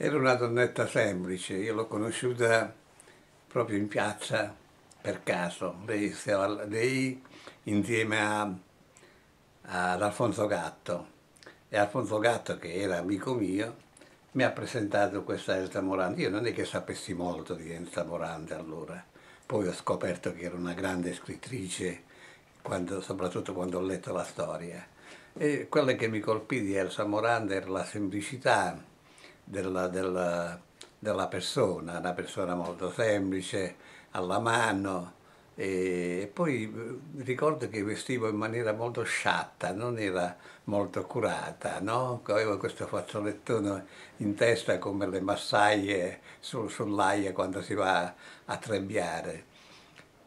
Era una donnetta semplice, io l'ho conosciuta proprio in piazza per caso. Lei, lei insieme a, ad Alfonso Gatto e Alfonso Gatto, che era amico mio, mi ha presentato questa Elsa Morante. Io non è che sapessi molto di Elsa Morante allora, poi ho scoperto che era una grande scrittrice, quando, soprattutto quando ho letto la storia. E quello che mi colpì di Elsa Morante era la semplicità della, della, della persona, una persona molto semplice, alla mano, e poi eh, ricordo che vestivo in maniera molto sciatta, non era molto curata, no? avevo questo fazzolettone in testa come le massaie su, sull'aia quando si va a trebbiare.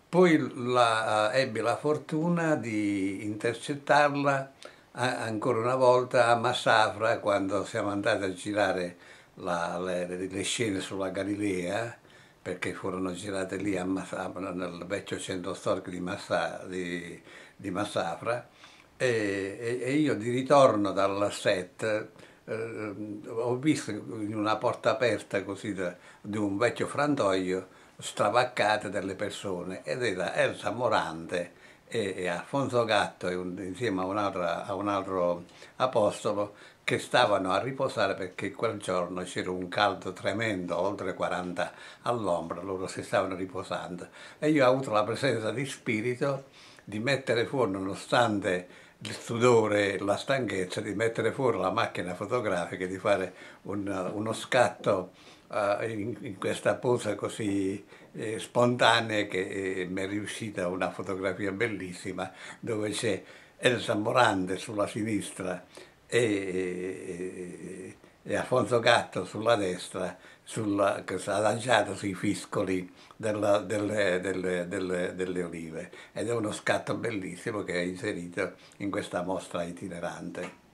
Poi la, eh, ebbi la fortuna di intercettarla ancora una volta a Massafra quando siamo andati a girare la, le, le, scene sulla Galilea perché furono girate lì a Massafra, nel vecchio centro storico di, Massa, di, di Massafra e, e, io di ritorno dal set eh, ho visto in una porta aperta così da, di un vecchio frantoio stravaccate delle persone ed era Elsa Morante e, Alfonso Gatto insieme a un, altro, a un altro apostolo che stavano a riposare perché quel giorno c'era un caldo tremendo, oltre 40 all'ombra, loro si stavano riposando e io ho avuto la presenza di spirito di mettere fuori nonostante il sudore, la stanchezza di mettere fuori la macchina fotografica, di fare un, uno scatto uh, in, in, questa posa così eh, spontanea che eh, mi è riuscita una fotografia bellissima dove c'è Elsa Morande sulla sinistra e, e e Alfonso Gatto sulla destra, sulla, adagiato sui fiscoli della, delle, delle, delle, delle, olive ed è uno scatto bellissimo che è inserito in questa mostra itinerante.